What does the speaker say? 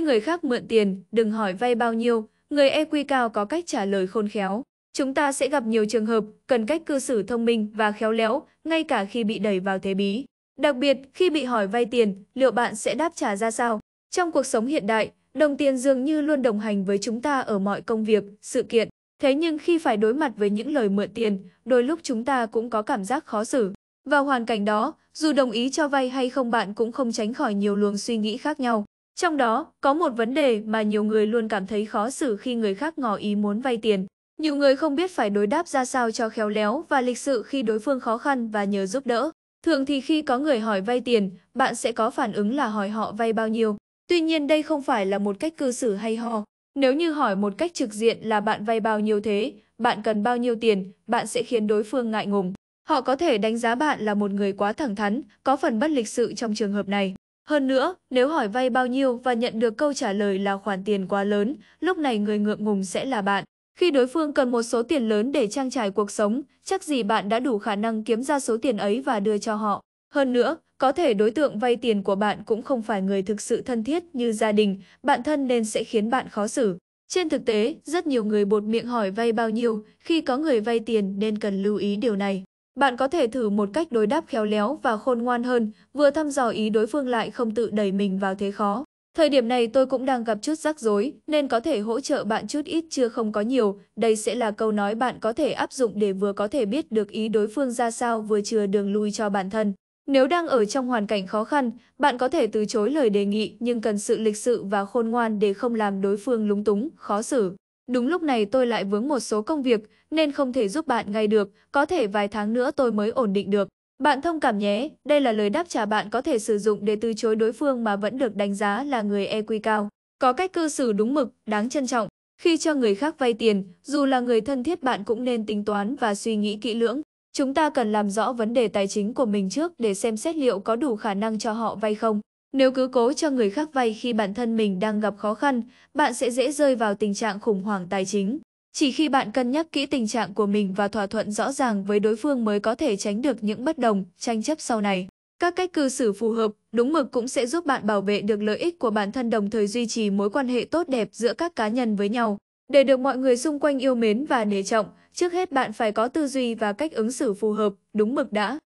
người khác mượn tiền, đừng hỏi vay bao nhiêu, người EQ cao có cách trả lời khôn khéo. Chúng ta sẽ gặp nhiều trường hợp cần cách cư xử thông minh và khéo léo, ngay cả khi bị đẩy vào thế bí. Đặc biệt, khi bị hỏi vay tiền, liệu bạn sẽ đáp trả ra sao? Trong cuộc sống hiện đại, đồng tiền dường như luôn đồng hành với chúng ta ở mọi công việc, sự kiện. Thế nhưng khi phải đối mặt với những lời mượn tiền, đôi lúc chúng ta cũng có cảm giác khó xử. Vào hoàn cảnh đó, dù đồng ý cho vay hay không bạn cũng không tránh khỏi nhiều luồng suy nghĩ khác nhau. Trong đó, có một vấn đề mà nhiều người luôn cảm thấy khó xử khi người khác ngỏ ý muốn vay tiền. Nhiều người không biết phải đối đáp ra sao cho khéo léo và lịch sự khi đối phương khó khăn và nhờ giúp đỡ. Thường thì khi có người hỏi vay tiền, bạn sẽ có phản ứng là hỏi họ vay bao nhiêu. Tuy nhiên đây không phải là một cách cư xử hay ho. Nếu như hỏi một cách trực diện là bạn vay bao nhiêu thế, bạn cần bao nhiêu tiền, bạn sẽ khiến đối phương ngại ngùng. Họ có thể đánh giá bạn là một người quá thẳng thắn, có phần bất lịch sự trong trường hợp này. Hơn nữa, nếu hỏi vay bao nhiêu và nhận được câu trả lời là khoản tiền quá lớn, lúc này người ngượng ngùng sẽ là bạn. Khi đối phương cần một số tiền lớn để trang trải cuộc sống, chắc gì bạn đã đủ khả năng kiếm ra số tiền ấy và đưa cho họ. Hơn nữa, có thể đối tượng vay tiền của bạn cũng không phải người thực sự thân thiết như gia đình, bạn thân nên sẽ khiến bạn khó xử. Trên thực tế, rất nhiều người bột miệng hỏi vay bao nhiêu, khi có người vay tiền nên cần lưu ý điều này. Bạn có thể thử một cách đối đáp khéo léo và khôn ngoan hơn, vừa thăm dò ý đối phương lại không tự đẩy mình vào thế khó. Thời điểm này tôi cũng đang gặp chút rắc rối, nên có thể hỗ trợ bạn chút ít chưa không có nhiều. Đây sẽ là câu nói bạn có thể áp dụng để vừa có thể biết được ý đối phương ra sao vừa chừa đường lui cho bản thân. Nếu đang ở trong hoàn cảnh khó khăn, bạn có thể từ chối lời đề nghị nhưng cần sự lịch sự và khôn ngoan để không làm đối phương lúng túng, khó xử. Đúng lúc này tôi lại vướng một số công việc nên không thể giúp bạn ngay được, có thể vài tháng nữa tôi mới ổn định được. Bạn thông cảm nhé, đây là lời đáp trả bạn có thể sử dụng để từ chối đối phương mà vẫn được đánh giá là người EQ cao. Có cách cư xử đúng mực, đáng trân trọng. Khi cho người khác vay tiền, dù là người thân thiết bạn cũng nên tính toán và suy nghĩ kỹ lưỡng. Chúng ta cần làm rõ vấn đề tài chính của mình trước để xem xét liệu có đủ khả năng cho họ vay không. Nếu cứ cố cho người khác vay khi bản thân mình đang gặp khó khăn, bạn sẽ dễ rơi vào tình trạng khủng hoảng tài chính. Chỉ khi bạn cân nhắc kỹ tình trạng của mình và thỏa thuận rõ ràng với đối phương mới có thể tránh được những bất đồng, tranh chấp sau này. Các cách cư xử phù hợp, đúng mực cũng sẽ giúp bạn bảo vệ được lợi ích của bản thân đồng thời duy trì mối quan hệ tốt đẹp giữa các cá nhân với nhau. Để được mọi người xung quanh yêu mến và nể trọng, trước hết bạn phải có tư duy và cách ứng xử phù hợp, đúng mực đã.